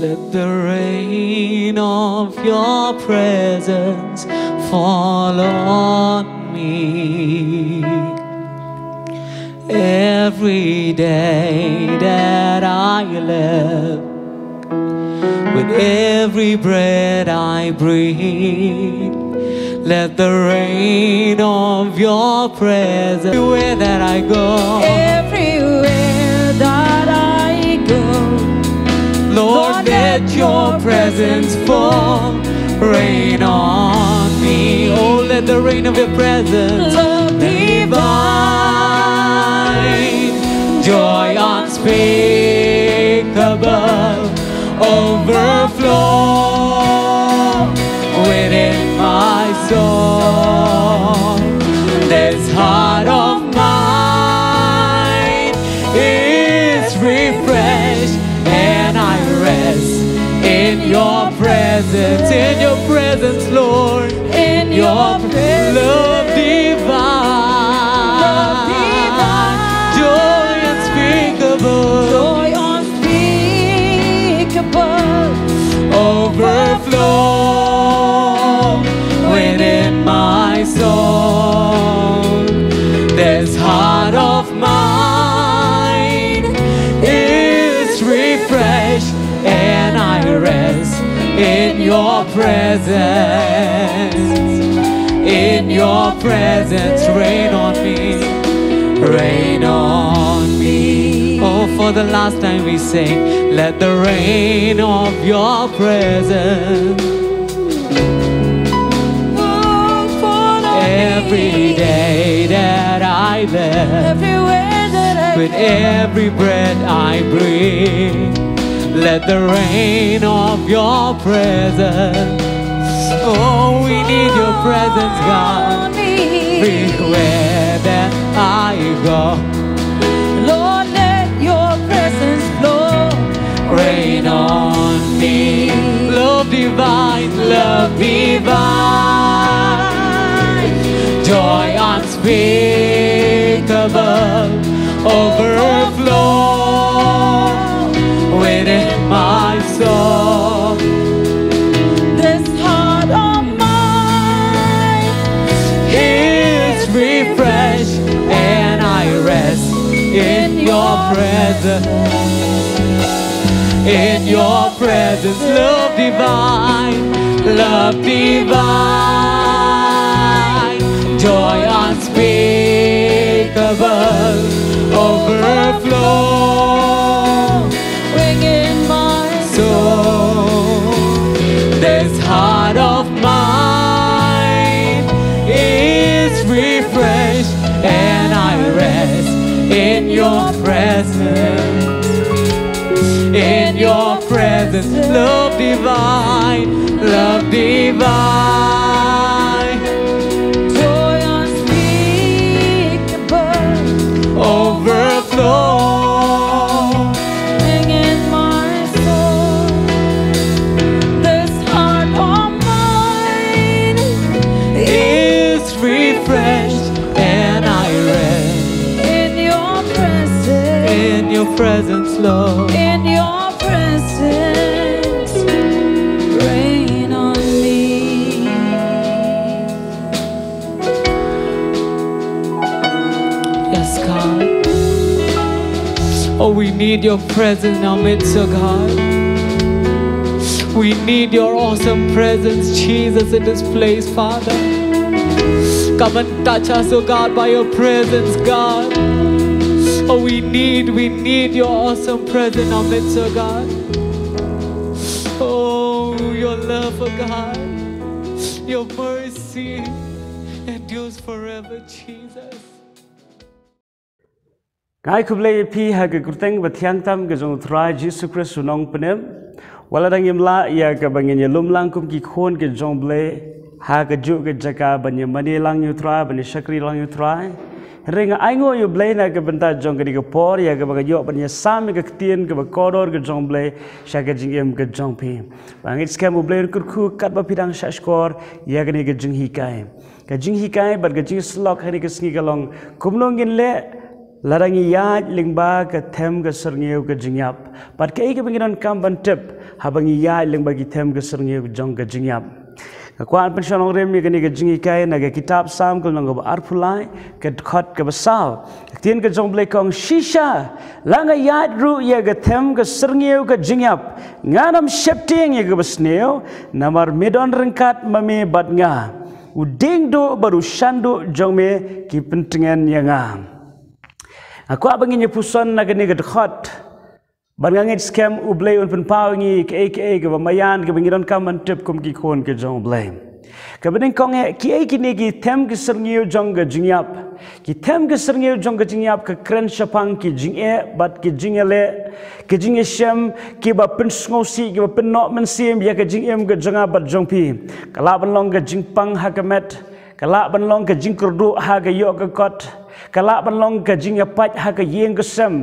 Let the rain of your presence fall on me Every day that I live With every breath I breathe Let the rain of your presence Everywhere that I go every Lord, let your presence fall. Rain on me. Oh, let the rain of your presence, love divine, joy unspeakable, overflow. presence, in your presence, Lord. In your, presence. Love divine. Love divine. Joy unspeakable. Joy unspeakable. Overflow within my soul. This heart of mine is refreshed and I rest in your presence. In your presence, rain on me, rain on me. Oh, for the last time we sing, let the rain of your presence. Every day that I live, everywhere that I with every breath I breathe. Let the rain of your presence, oh, we need your presence, God. Be where that I go. Lord, let your presence flow. Rain on me. Love divine, love divine. Joy unspeakable, overflow. In my soul. This heart of mine is refreshed, and I rest in your presence. In your presence, love divine, love divine, joy unspeakable, overflow. in your presence, in your presence, love divine, love divine. love. In your presence, rain on me. Yes, God. Oh, we need your presence in our midst, oh God. We need your awesome presence, Jesus, in this place, Father. Come and touch us, oh God, by your presence, God. Oh, we need, we need your awesome presence in our midst, oh God. Oh, your love, oh God. Your mercy endures forever, Jesus. Ngai kublai pi ha ke kurteng bathiang tam ke jong thra Jesus Christ sunong penem wala dang imla ya ke bangin ya lumlang kum ki khon ke jong blai ha ju jaka mani lang yu thra shakri lang yu thra ringa aingo yu blaina ke benta jong ke ke por ya ke baga jok penya sami ke ketien ke bakodor ke jong blai syaga jing em ke jong pi bang it skam blai kur ku kat ba pidang syaskor ya ke ni ke jing hikai ke jing hikai bar ke jing slok hari ke singi kalong kumlong gin le larang ya lingba ke them ke serngeu ke jingyap par ke ke kam ban tip habang ya lingba ke them ke serngeu jong ke jingyap kwan pen shonong rem ye kenik jingi kai na kitab sam kul nang ba arphulai ke khot ke basal tien kong shisha langa yadru ru ye ge them ge nganam shifting ye ge basneu namar medon rengkat mame bat nga do baru shandu jong me ki pentingen yanga aku abangin ye puson naga ni ge khot ban nga ngit skem u blay un pen pau ke ke ke ba mayan ke bingiran kam an tip kum ki khon ke jong blay ke bening kong e ki ki ne gi tem ge sir ngi jong ge jing yap ki tem ge sir ngi jong ge jing yap ke kren shapang ki jing e bat ki jing e le ke jing e shem ki ba pen sngo si ki ba pen no men si ya ke jing em ge jong a bat jong pi kala ban long ge jing pang ha ke met kala ban long ke jing kru ha ge yo ke kot kala ban long ke jing e pat ha ke yeng ge sem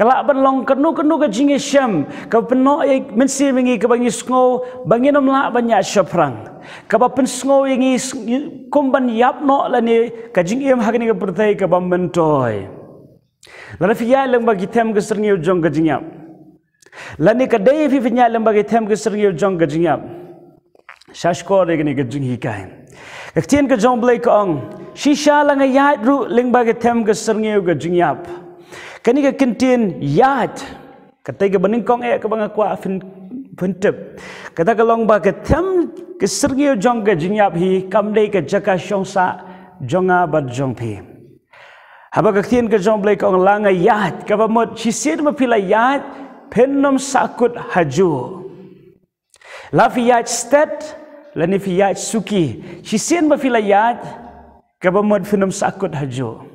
kalau berlong kenu kenu ke jingi syam ke penok yang mensi mengi ke bangi sungo bangi nomlak banyak syafrang ke bapen sungo yang kumban yap nok lani ke jingi yang hakini ke pertai ke bambentoy lana fiya leng bagi tem ke serngi ujong ke jingyap lain ke daya fi fiya bagi tem ke serngi ujong ke jingyap syashkor yang ini ke jingi kain Ketien ke jong blek ang, si sha langa yaitru lingba bagi tem ke serngi ke jingyap. Kini ke kintin yat. Kata ke beningkong ayak ke bangga kuat fin pentep. Kata ke longba ke tem ke sergi jong ke jinyap hi kamdei ke jaka syong jonga bad jong pi. Haba ke kintin ke jong belai kong langa yat. Kapa mut cisir mepila yat penom sakut haju. Lafi yat stet lani fi yat suki. Cisir mepila yat kapa mut penom sakut haju. Haju.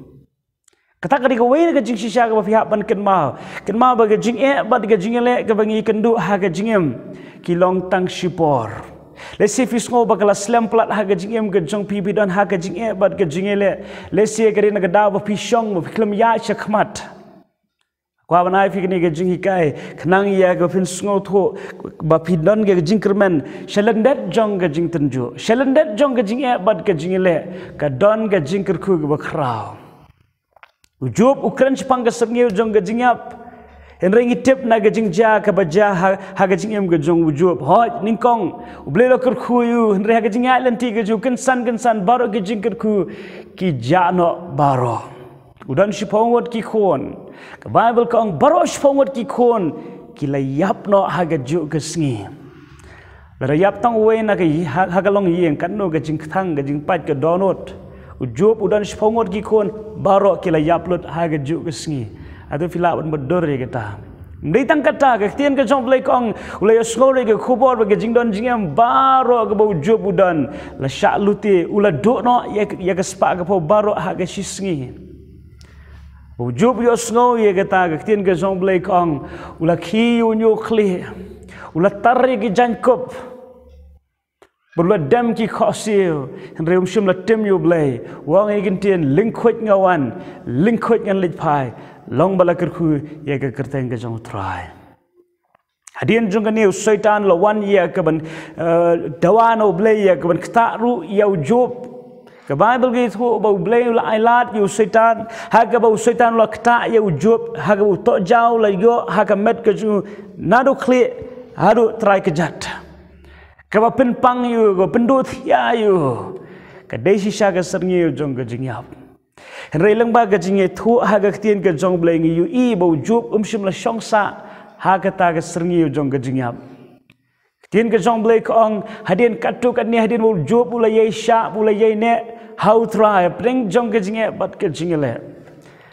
Kata kali kau ini kejing sisa kau pihak ban kenmal, kenmal bagai jing eh, bagai kejing le, kau bagai kendu harga jingem kilong tang shipor. Lesi fisngo bagai laslam plat harga jingem kejong pipi dan harga jing eh, bagai kejing le, lesi kerja naga dah bagai pisong, bagai kelam ya cakmat. Kau apa naik fikir ni kejing hikai, kenang iya kau fisngo tu, bagai pidan kejing kerman, shalendet jong kejing tenju, shalendet jong kejing eh, bagai kejing le, kadon kejing kerku bagai kerau. Ujub ukran cipang sengi ujung gajingap. Enring tip na gajing jah ka ha ha gajing em gajong ujub. Ha ningkong ubleh lo kerku yu enre ha gajing island ti gajung kan san kan gajing kerku ki jano baro. Udan sepong wat ki kon. Ka Bible kong baro sepong wat ki kon ki layap no ha gajuk gesngi. Lara yap tang wen na ka ha ha kalong yeng kan no gajing thang gajing pat ka donut. Ujub udan sepongot gikun barok kila yaplut haga juk ke sengi. Atau filawan berdor ya kita. Meritang kata, kaktian ke jom pelai kong, ulai yoskori ya ke kubor, ke jingdon jingam, barok ke bau ujub udan, la syak luti, Ula duk no, ya, ya ke sepak ke bau barok haga sisngi. Ujub yoskori ya kita, kaktian ke jom pelai kong, ulai ki unyuk li, ulai tarik ke jangkup, Berlua dam ki khosil hen reum la tem yu blay wang e gin tien ling khwet nga wan ling khwet ngan lit long bala kir khu ke ga kir tang ga jong trai hadien jong ne shaitan lo wan ye ka ban eh, dawa no blay ye ka kta ru yau job ka bible ge thu ba blay la i lat yu shaitan ha ga ba shaitan lo kta yau job ha ga to jaw la yo ha ga met keju ju na do khle ha do trai ka kaba penpang yu go pendut ya yu ka deshi sha ga sarng yu jong ga jing ya hen re lang ba ga jing ye thu ha ga tien ga jong bleng yu i bo ju um shim la shong sa ha ga ta ga sarng yu jong ga jing ya tien ga jong ble ong ha den ka tu ka ni ha den bo ju bu la ye sha bu la ye ne how try bring jong ga jing ye bat ga jing le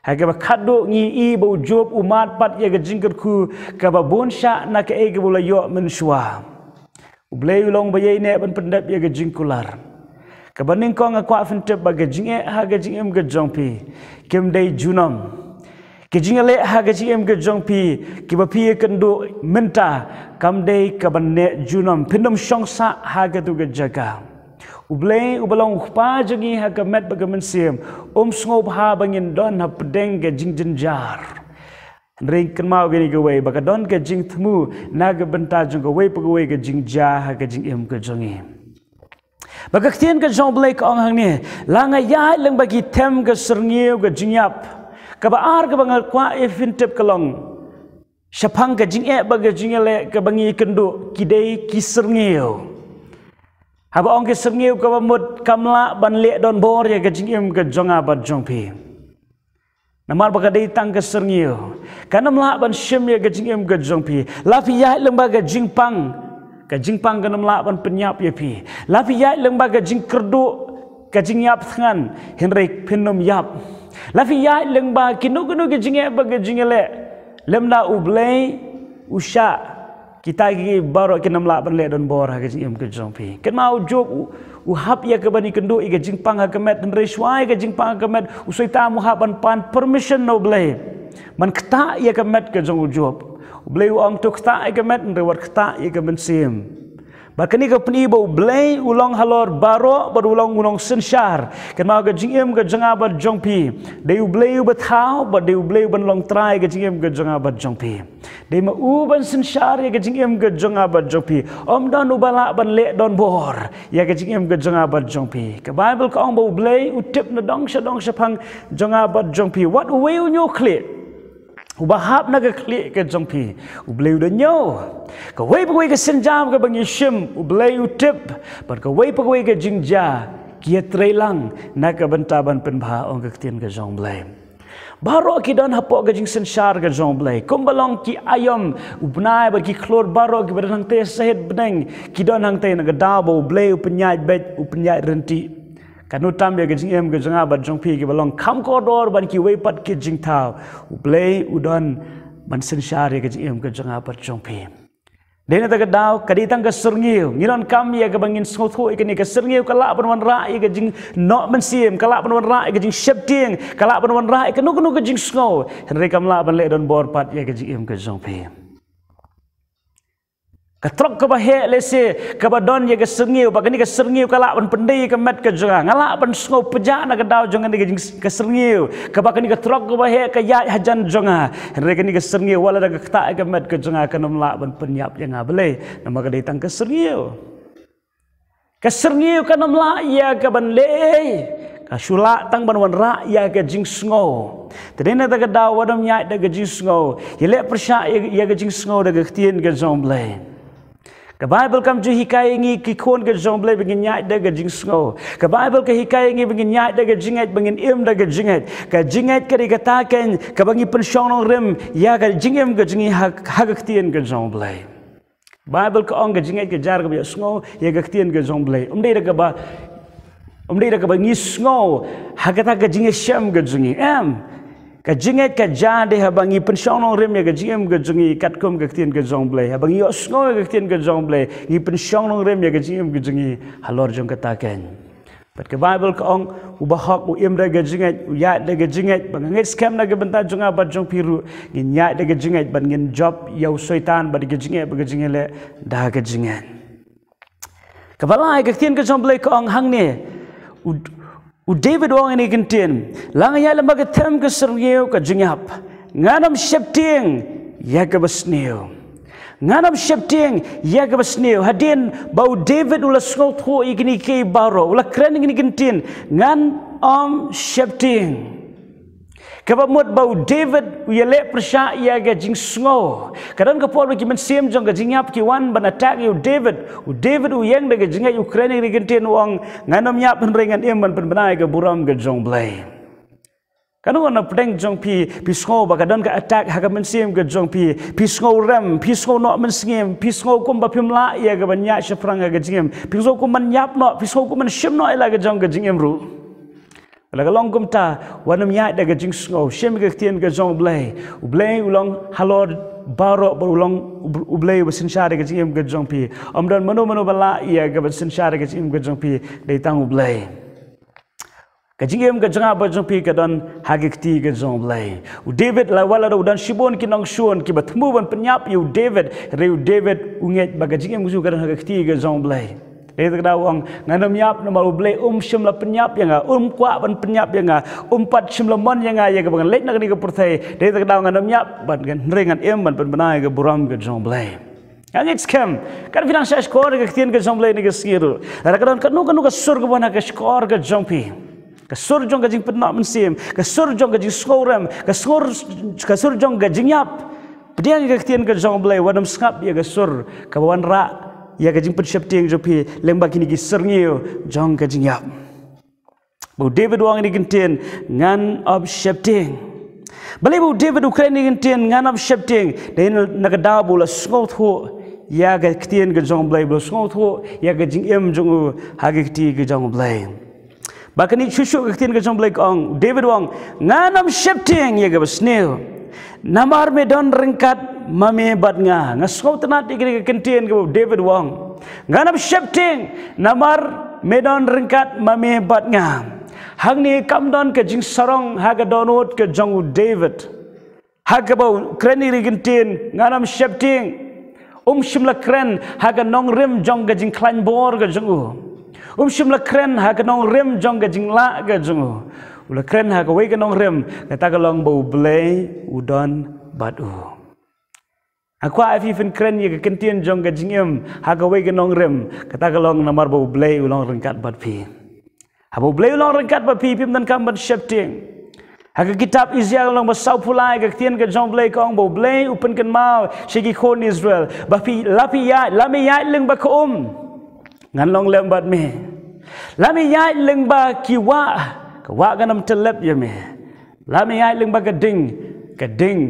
Hai ba kadu ngi i bo job umat pat ya ga jingkur ku ka ba bon sha na ka e ga bula yo men shwa. Ublei ulong baye ne ban pendap ye gajing kular. Kabaning kong akwa fintep ba gajing e eh, ha gajing em gajong pi. Kim dei junam. Gajing le ha gajing em gajong pi. Ki ba piye kendo menta kam dei kaban ne junam. Pindom shong sa ha gadu gajaga. Ublei ubalong khpa jangi ha gamet ba gamen siem. Om sngob ha bangin don ha pedeng gajing jenjar. Ring kema kan ugi ni kewe, baka don ke jing temu, nag benta jung kewe pegawe ke jing jah ke jing im ke jungi. Baka ketian ke jong belai ke onghang ni, langa yai leng bagi tem ke serngiu ke jing yap, kaba ar ke bangal kwa efin tep kelong, Shapang ke jing ek baga jing ele ke bangi kendu kidei ki serngiu. Haba ong ke serngiu kaba mud kamla ban lek don bor ya ke jing im ke jong abad jong pi. Namar baka day tang ka sengiyo. Kanam lahat ban shim ya gajing em gajong pi. Lafi yahit lembaga ba gajing pang. Gajing pang kanam lahat ban penyap ya pi. Lafi yahit lembaga ba gajing kerdu. Gajing yap tangan. Henry pinom yap. Lafi yahit lembaga ba kinu kinu gajing ya ba gajing ele. Lem na Usha kita gigi baru kita nampak perlek dan borah ke jim ke jompi. Kita mau jok uhap ya ke bani kendo ika jingpang ke met dan reswai ke jing pangah kemet. usai tamu haban pan permission no blame. Man kita ya ke met ujub. Blame uang tu kita ya ke dan reward kita ya ke mensim. Bahkan ni kepni bau blay ulang halor baro berulang ulang senchar. Kan mau ke jingim ke jenga bat jongpi. Dei u blay u betau, bat dei u blay long try ke jingim ke jenga bat jongpi. Dei mau u ben ya ke jingim ke jenga bat jongpi. Om don u ban ben le don bor ya ke jingim ke jenga bat jongpi. Ke Bible ka om bau ublay u tip na dong sha dong sha pang jenga bat jongpi. What way u clear? ubahap naga klik ke jongpi ublei udah nyo ke wei pegwei ke senjam ke bangi shim ublei utip par ke wei pegwei ke jingja kia trailang naga bentaban penbah ong ke ketian ke jong blei Baru ki dan hapo ke jing senshar ke jong blei kumbalong ki ayam ubnai ba ki klor barok, ki berenang te sehet beneng ki dan hang naga dabo blei upenyai bet upenyai rentik kanu tam ya gajing em gajing abad jong pi ki balong kam ko dor ban ki wei pat ki jing thao u play u don man sen sha re gajing em gajing abad jong pi dene ta ga dau kadi tang ga surngiu ngilon kam ya ga bangin so tho ik e ni ga surngiu kala ban wan ra ik e gajing no man siem kala ban wan ra ik e gajing shepting kala ban wan ra ik nu nu gajing sngo henri kam la ban le don bor pat ya gajing em gajing jong pi ke truk ke bahe lese ke badon ye ke serngiu ba kini ke serngiu kala ban pendi ke mat ke jura ngala ban sungo peja nak ke dau jungan ke ke serngiu ke ba kini ke ke bahe ke ya hajan jonga re ni ke serngiu wala da ke ta ke mat ke jura ke nom la ban penyap ye ngable na ma ke datang ke serngiu ke serngiu ke nom la ya ke ban ke sula tang ban wan ya ke jing sungo tadi na da ke dau wadam ya da ke jing sungo ye le persa ye ke jing sungo da ke tien ke jomble The Bible kam juhi kai ngi ki khon ge jong ble bingin jing sngo. The Bible ka hikai ngi bingin nyai da ge jingat bingin im da ge jingat. Ka jingat ka riga ta ken ka bangi rim ya ga jingim ge jingi ha ga ktien Bible ka ong ge jingat ge jar ge bia sngo ya ga ktien ge jong ble. Um dei da ga um dei da ga ba ngi ta ge sham ge jingi em ka jinge ka ja de ha bangi pension rem ya ga jinge ga jungi kat kom ga tin ga jong ble ha bangi os ngo ga tin ga ya ga jinge ga halor jong katakan, ta pat ka bible ka ong u hak u imre ga jinge u ya de ga jinge ba ngi skem na ga benta jonga piru ngi ya de ga jinge job ya u setan ba ga jinge ba le dah ga jinge ka bala ga tin ga jong hang ni. U David wang ini kentin. Langnya lembag tem ke seruyo ke jengap. Nganam shifting ya ke besniu. Nganam shifting ya ke besniu. Hadin bau David ulah snow tu ikni ke baro. Ulah keren ikni kentin. nganam am shifting. Kaba mod bau David ye le persha ye ga jing sngo. Karan ka por ki men sim jong ga jing yap ki wan ban attack you David. U David u yeng ga jing ga Ukraine ri gen ten wong nganom yap pen rengan im ban pen banai ga buram ga jong blai. Kanu wan apdeng jong pi pi sngo ba ga don attack ha ga men sim ga jong pi pi sngo rem pi sngo no men sim pi sngo kum ba pim la ye ga ban ya sha ga jing im. Pi sngo kum man yap no pi sngo kum man shim no ela ga jong ga jing im ru la galong gum ta wanam ya da ga jing sngo shem ga tien ga jong blay u blay u long halor baro bar u long u blay u sin shar ga jing ga jong pi am don mano mano bala ya ga sin shar ga jing ga jong pi de tang u blay ga jing ga jong ba jong pi ga don ha ga ti ga jong blay u david la wala do don shibon ki nong shon ki bat mu ban pnyap u david re u david u nge ba ga jing ga jong ha ga ti ga jong blay Eh, Dari terkena uang Ngana miap mau ublek Um syum la penyap Yang ngah Um kuak pen penyap Yang ngah Umpat syum la man Yang ngah Yang ngah Lek nak ni ke perthai Dari terkena uang Ngana miap Ban kan Ngeringan im Ban pen penai Ke buram Ke jom blay Yang ngit skam Kan finan saya skor Ke ketian ke jom blay Ni ke sikir Dari kadang Kan nuk nuk Sur ke buana Ke skor Ke jom pi Ke sur jom Gajing penak mensim Ke sur jom Gajing skorem Ke sur Ke sur jom Gajing nyap Pedian ke ketian ke jom blay Wanam skap Ya ke sur Ke buan rak ya gajing pun siap tiang jopi lembak kini gi serngiyo jong gajing yap bu david wang ini gentien ngan ab siap tiang balai bu david ukraine ini gentien ngan ab siap tiang dah ini naga dabo la sungau tu ya gajing ketien gajong blai bu sungau tu ya gajing em jongu hagi ketien gajong blai Bahkan ini susu ketien gajong blai kong David wang ngan ab siap tiang ya gajing snail Namar medon ringkat mami bat nga. Nga skau tenat ikini kentian ke David Wong. Nganam nab shepting. Namar medon ringkat mami bat nga. Hang ni kam don ke jing sarong haga donut ke jongu David. Haga bau kreni rigintin. Nga nab shepting. Um shimla kren haga nong rim jong ke jing klan bor ke jongu. Um shimla kren haga nong rim jong ke jing la ke jongu. ូលក្រែនហកវេកនងរឹមកតកឡងបូប្លេឧដនបាត់អូអកួអ្វីវិញក្រែនយកកន្តៀនចងកជីងឹមហកវេកនងរឹមកតកឡងណមរបូប្លេឧឡងរង្កាត់បាត់ភីហបូប្លេឧឡងរង្កាត់បាត់ភីភីមិនកំបាត់ឈិបទៀងហកគិតាប់អ៊ីសរ៉ាអែលឡងបសោភូឡាយកទៀនកចងប្លេកងបូប្លេឧបិនកម៉ៅឈីគីខូនអ៊ីស្រាអែលបាភីឡាភីយ៉ាឡាមីយ៉ាលឹងបកុំងានឡងលឹងបាត់មេឡាមីយ៉ាលឹងបាគីវ៉ា kawagan am telap ye me lami ai leng baga ding ka ding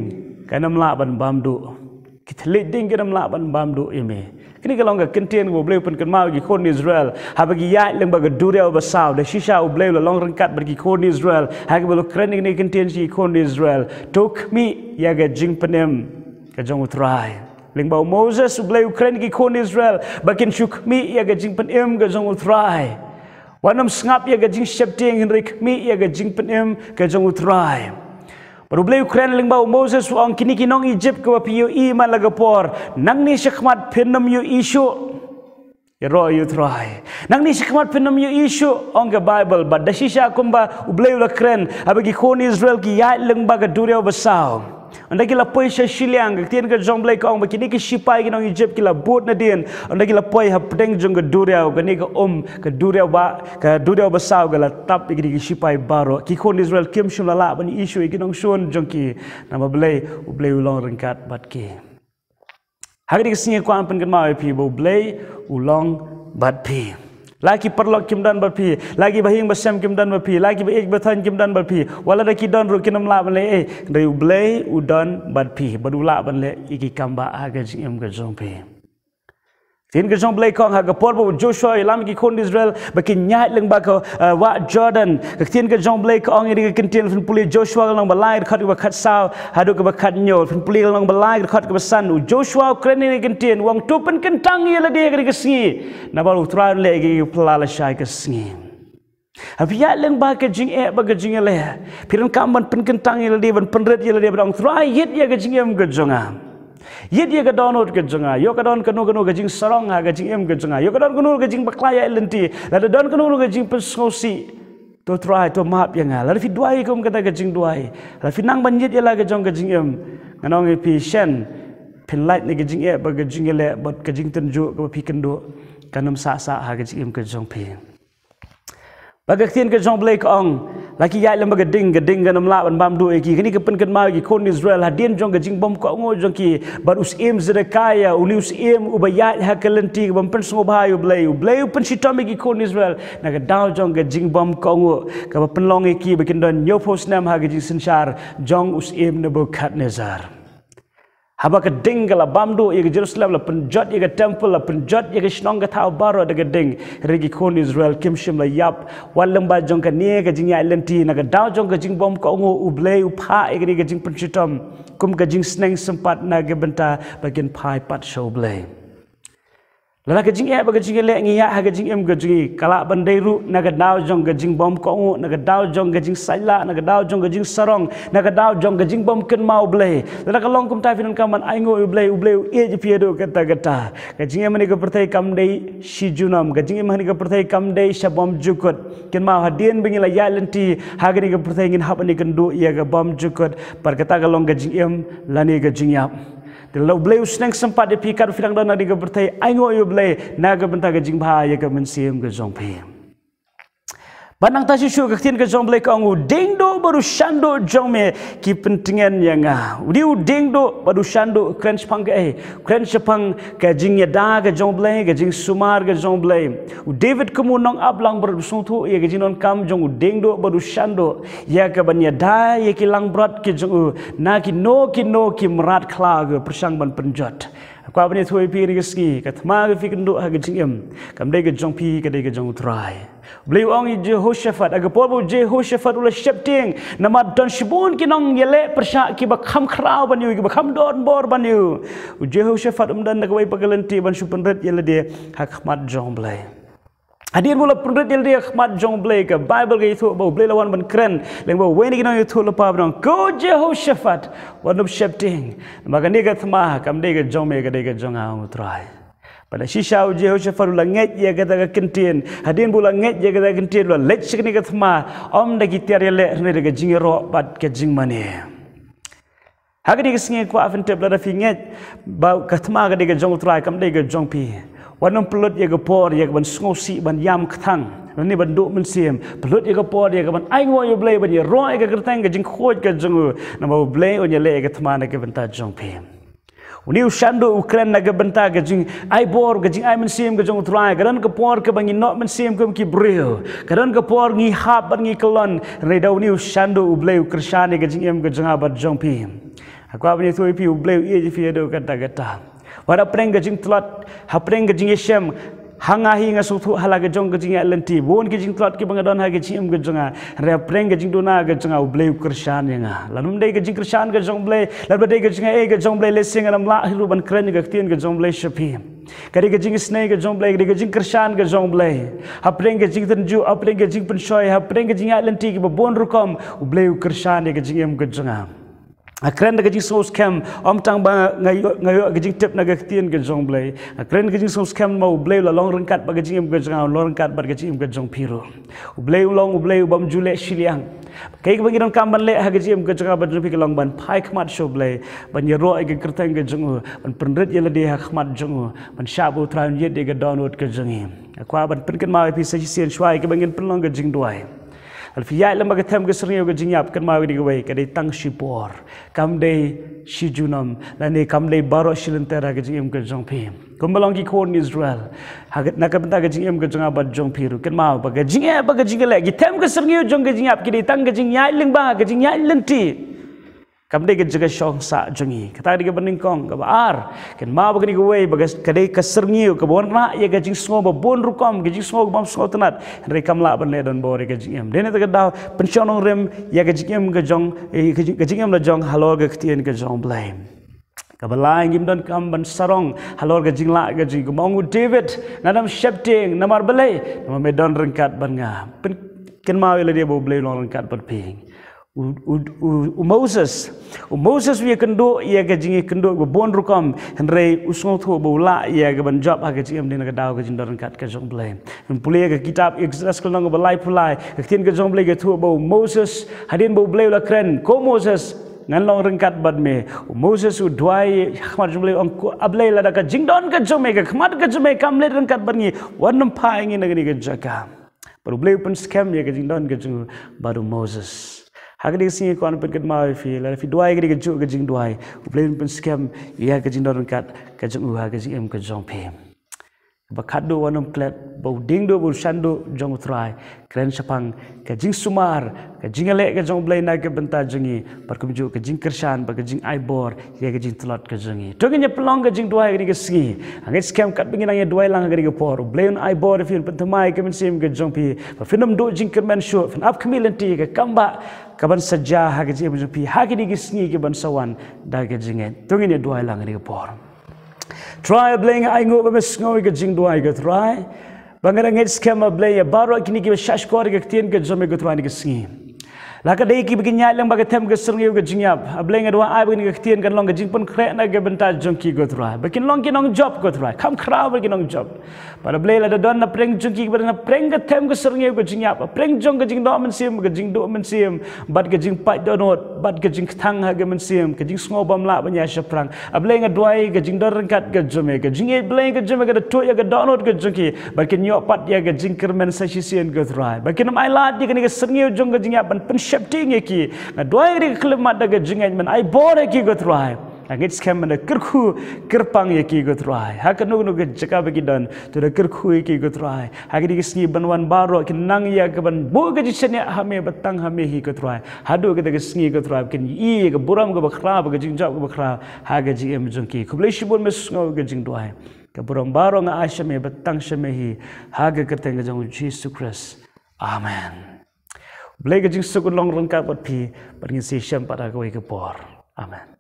kanam la ban bam do kit le ding kanam la ban bam do ya, kini ka longa kentien go blue pen kan ma gi kon israel ha bagi ya leng baga duria ba sau de shisha u blue lah long rang kat bagi kon israel ha ga lo kreni ni kentien si kon israel tok mi ya ga jing penem ka jong utrai leng ba moses u blue kreni ki kon israel bakin shuk mi ya ga jing penem ga jong utrai Wanam sengap ia gajing syabting hendri kemi ia gajing penem gajang utrai. Baru Ukraine ling Moses wang kini kini nong Egypt ke wapi yo i malagapor. Nang ni syakmat penem yu isu Ya roh you try. Nang ni sekemat penem yu isu ong ke Bible, but dah sisa akum ba ublay ula kren, abagi kone Israel ki yait lengba ke duria besau. Anda kira poy sesiliang, tiada kira jom beli kau, bagi ni kira siapa yang orang Egypt kira buat nadi. Anda kira poy hapdeng jom ke duria, bagi ni kira om ke duria ba, ke duria besar, kira tap bagi ni kira baru. Kiko Israel kem shun lala, bagi isu yang orang shun jom ki, nama beli belai ulang ringkat, bat ki. Hari ni kira sini kau apa yang kau mahu, ulang bat ki lagi perlok kimdan berpi, lagi bahing bersam kimdan berpi, lagi baik bertan kimdan berpi. Walau dah kidan rukin amla bale, eh, dari ublay udan berpi, berulak bale, iki kamba agen sim kejong pi. Tin ka jong blai kong ha ga porbo Joshua ilam ki kon Israel ba ki nyat leng ba ka wa Jordan ka tin ka jong blai kong ri ka kentil fun puli Joshua long ba lai ka ka khat sao ha do ka ba khat nyo fun puli long ba lai ka ka san u Joshua kreni ri kentin wang tupen kentang ye la de ri ka singi na ba u tra le gi pla la shai ke singi ha bi yat leng ba ka jing e ba ka jing le pi kam ban pen kentang ye la de ban pen ret ye la de tra yet ye ka jing ye ga jong a ye dia ke download ke jenga yo ke download ke no ke no sarong ha ke em ke jenga yo ke download ke no ke jing baklaya lenti la de download ke no pesosi to try to map yang ala fi duai kum kata ke jing duai la fi nang ban ye dia la ke em nganong e pin light ni ke em, e ba ke jing le but ke jing tenju sah pi ha ke em ke jong pin lagi ketian ke jong blek ong. Lagi yai lembaga ding ke ding ke nam ban bam du e Kini ke pen ken mau ki kon Israel hadien jong gajing bom ko ngo jong ki. Bar us im zere kaya uli us im uba yai ha kelenti ke bom pen sungo bahai u blei u blei pen shitom e ki kon Israel. Na ke dao jong gajing bom ko ngo ke bom pen long e Bekin don nyopos nam ha ke jing jong us im nebo kat nezar. Habak ding la bamdu ye Jerusalem la penjot ye temple la penjot ye shnonga thau baro de ding regi kon Israel Kim kimshim la yap walam ba jonga nie ga jinya lenti na ga dau jonga jing bom ko ngo upha u pha e ga jing penchitam kum ga jing sneng sempat na ge benta bagin pai show blame la ka jing e eh, ba ka jing le ngi ya ha ka em ka jing kala ru naga ka dau jong gajing bom kau, naga na dau jong gajing jing naga la dau jong gajing serong, naga na dau jong gajing bom ken mau ble la ka long kum ta fin kam man ai ngo u ble u ble u e ji pie do ka ta ka ta ka jing em ni ka prthai bom jukut kot ken mau hadian begini la ya lenti. ti ha ga ni ka prthai ngin ha ba ni kan do ya ga bom ju kot par ka ta em la ni ka kalau beli usneng sempat dipikat firang dan adik bertai, ayo ayo beli, naga bentar gajing bahaya ke mensiem ke zongpim. Banang tasi syu ke tin ke jong blek angu ding baru shando jong me ki pentingan yang ah udi ding baru shando crunch pang ke crunch eh, pang ke jing ye da ke jong blek ke jing sumar ke jong blek u david kumu nong ablang ber sungthu ye ke jinon kam jong u baru shando ya ke ban ya da ye ki lang brat ke jong na ki no ki no ki mrat kla ge persang ban penjot Aku apa ni tuai piring eski, kat mana fikir doa kejengem, ha kamu dekat jongpi, kamu dekat jongutrai. Beliau orang Jehoshaphat. Aga pun Jehoshaphat ulah syabting. Nama dan syabun kini orang yele persyak kibah bakham kerau banyu. Ki bakham don bor banyu. Jehoshaphat umdan nak wai pagalenti ban syupan red yelah dia. Hakmat jong belai. Hadir mula penerit yang dia khmat jong belai ke Bible gaya itu bahawa belai lawan ban keren. Lain bahawa wain ikinan itu lupa abang. Go Jehoshaphat. Wanup um syabting. Maka ni ke semua, Kam ni ke jong mei ke ni ke jong ahang pada shisha uji hoche faru la ngej ya gada ga kentien. Hadin bu la ngej ya gada ga kentien. Lua lech shikini ga thma. Om da ki tiari le hrni da ga jingi roh bat ka jing mani. Hagani ga singe kwa afin te blada fi ngej. Ba ka thma ga da ga jong utra kam da ga jong pi. Wanam pelut ya ga por ya ga ban sungo si ban yam kthang. Ini benduk mensiem. Pelut ya ga por ya ga ban aing wa ya blay ban ya roh ya ga kerteng ga jing khoj ga jong u. Nama u blay u nyele ya ga thma na ga ban ta jong pi. Hmm. Uni ushando Ukrain naga benta gajing ai bor gajing ai mensim gajong utrai garan ke por ke bangi not mensim ke ki bril garan ke por ngi hab ban ngi kelon reda uni ushando ublei ukrishane gajing em gajong abad jong pi aku abni tu ipi ublei ye ji fi edo kata gata wara preng gajing tlat ha preng gajing esem hanga hi nga su thu hala ge jong ge jing ya lenti bon ge jing tlat ki banga don ha ge chim ge jonga re preng ge jing dona ge jonga ublei krishan nga lanum de ge jing krishan ge jong ble la ba de ge jing e ge jong ble le sing anam la hiru ban kren ge tien ge jong ble shapi kari ge jing snae ge jong ble ge ge jing krishan ge jong ble ha preng ge jing den ju ha preng ge jing pen shoy ha preng ge jing ya lenti ki bon rukom ublei krishan ge jing em ge jonga Akren na gajing sos kem om tang ba ngayo gajing tep, na gaktien ga jong blay akren gajing sos kem mau blay la long rengkat ba gajing im gajong au long rengkat ba gajing im gajong piro u blay long u blay u bam jule shiliang kai ga bangiron kam ban le ha gajing im gajong ba jong pik long ban pai khmat show blay ban yero ai ga kerta ga jong ban pendret yela de ha khmat jong ban shabu tran yed de ga download ga jong im akwa ban pinkin ma pi sa chi shwai ga bangin pin long ga duai Alfiyat lembag tem kesering juga jinjap kan mawi di kawai kadai tang shipor kamdei shijunam nani kamdei baro shilentera ke jinjim ke jumpi. kumbalong ki kau Israel hagat nak benta ke jinjim ke jongap bad jongpi ru kan mawi baga jinjap baga jinjale ki tem kesering juga jong ke jinjap kadai tang ke jinjai lingba ke jinjai lenti Kamdi ke juga syong sa jengi. Kata di ke beningkong ke baar. Ken ma begini ke wei bagas kedai ke serngi ke bonna ya ke jing smo ba bon rukom semua jing smo ba smo tenat. Re kam la ban le dan bo re ke jing em. Dene tega dau pensionong rem ya ke jing em ke jong ke jing em la jong halo ke ketien ke jong blame. Kabelai ngim don kam ban sarong halor ke jing la ke jing ke mongu David nanam shepting namar belai namar medon rengkat ban nga. Ken ma wei le dia bo belai long rengkat ban u o, o, Moses, o Moses wie kendo ia ke jingi kendo go bon rukam henre usung thu bo la ia ke ban job ha jingi mdin ke dau ke jing daran kat ke jong ble en pule ke kitab exodus ko nang bo lai pulai ke tin ke jong ble ke thu bo Moses hadin bo ble la kren ko Moses ngan long rengkat bad me o Moses u dwai khmat jong ble ko ablai la da jing don ke jong me ke khmat ke jong me kam le rengkat ban ni wan nam pa ngi na ni ke jaka Baru beliau pun scam ya kejindahan kejindahan baru Moses hak de sing kon pe ket ma fi la fi dwai gri dua, gji dwai ple pen skem ya gji ndor kat ka jung wa gji em ka jong pe ba khad do wanom klet ba ding do bul shan jong trai kren shapang ka jing sumar ka jing ale ka jong blai na ka benta jingi par kum ju ka jing kershan ba ka jing aibor ya ka jing tlat ka jingi to ginya plong ka jing dwai gri ka sing ang is kat bingi na dua dwai lang gri ka por blai un aibor fi pen tamai ka men sim ka jong pi ba finam do jing kermen sho fin up kamilenti ka kamba kaban saja hage je mujupi hage ni gisngi ke ban sawan da ge jinge tungi ni duai lang ni por try bling i ngo be sngoi ge jing duai ge try bangara nge skema bling ya baro kini ge shash kor ge tien ge jome ge twani ge sngi la ka dei ki bi nyaal lang ba ka tem ga sur ngi ga jingyab ableng adwa ai bi ga khtien kan long ga jing pon khre na ga benta jong ki go thra ba long ki nong job go thra kam khra ba ki nong job ba la ble la da don na preng jong ki na preng ga tem ga sur ngi ga jingyab preng jong ga jing do man sim ga jing do man sim bad ga jing pa do not ba ga jing thang ha ga man sim ga jing sngo bam la ba nya sha prang ableng adwa ai ga jing do ran kat ga jome ga jing e ble ga jome ga da to ya ga do not ga jong ki ba kin yo pat ya ga jing kermen sa shi sian ga thra ba kin mai la di ga ni ga sur ngi jong ga jingyab ban pen shep ting eki na doang ri khlem mat da ge jing ai men ai bor eki go thrai a gits kem na kirkhu kirpang eki go thrai ha ka nug nug ge chaka be ki dan to da kirkhu eki go thrai ha gi gi sngi banwan baro ki nang ya ke ban bo ge ji sene ha me batang ha me hi go thrai ha do ge ge sngi go thrai ki i ge buram go bakhra ba ge jing jap go bakhra ha ge ji em jung ki khuble shi bol me sngo ge jing do ai ke buram baro nga a sheme batang sheme hi ha ge ke teng ge jung jesus christ Amen. Blake jing sukun long rengkap pat pi, pat ngin pada kawai kepor. Amen.